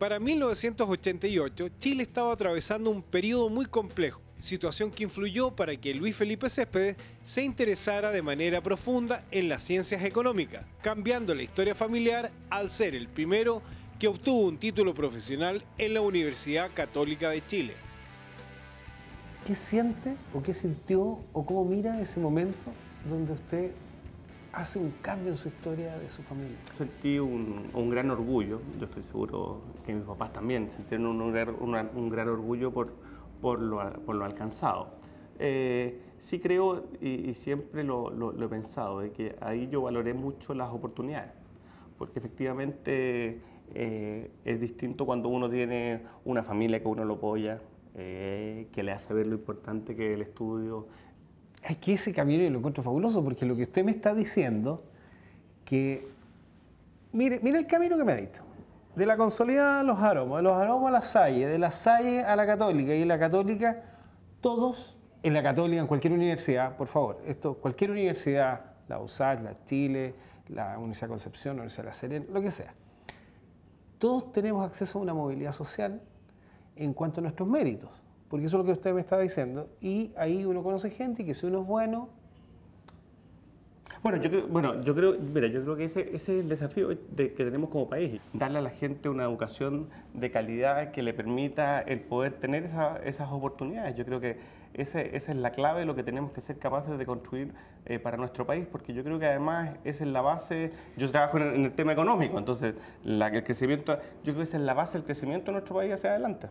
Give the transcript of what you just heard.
Para 1988, Chile estaba atravesando un periodo muy complejo, situación que influyó para que Luis Felipe Céspedes se interesara de manera profunda en las ciencias económicas, cambiando la historia familiar al ser el primero que obtuvo un título profesional en la Universidad Católica de Chile. ¿Qué siente o qué sintió o cómo mira ese momento donde usted hace un cambio en su historia de su familia. Sentí un, un gran orgullo, yo estoy seguro que mis papás también ...sentieron un, un, gran orgullo por, por, lo, por lo alcanzado. Eh, sí creo, y, siempre lo, lo, he pensado, de que ahí yo valoré mucho las oportunidades, porque efectivamente eh, es distinto cuando uno tiene una familia que uno lo apoya, eh, que le hace ver lo importante que es el estudio, es que ese camino yo lo encuentro fabuloso porque lo que usted me está diciendo, que mire, mire el camino que me ha dicho. De la consolidada a los aromas, de los aromas a la Salle, de la Salle a la Católica y en la Católica, todos en la Católica, en cualquier universidad, por favor, esto, cualquier universidad, la USAC, la Chile, la Universidad de Concepción, la Universidad de La Serena, lo que sea. Todos tenemos acceso a una movilidad social en cuanto a nuestros méritos porque eso es lo que usted me está diciendo. Y ahí uno conoce gente y que si uno es bueno... Bueno, yo creo, bueno, yo creo, mira, yo creo que ese, es el desafío que tenemos como país, darle a la gente una educación de calidad que le permita el poder tener esas oportunidades. Yo creo que esa es la clave de lo que tenemos que ser capaces de construir eh, para nuestro país, porque yo creo que además esa es la base, yo trabajo en el, tema económico, entonces la, el crecimiento, yo creo que esa es la base del crecimiento de nuestro país hacia adelante.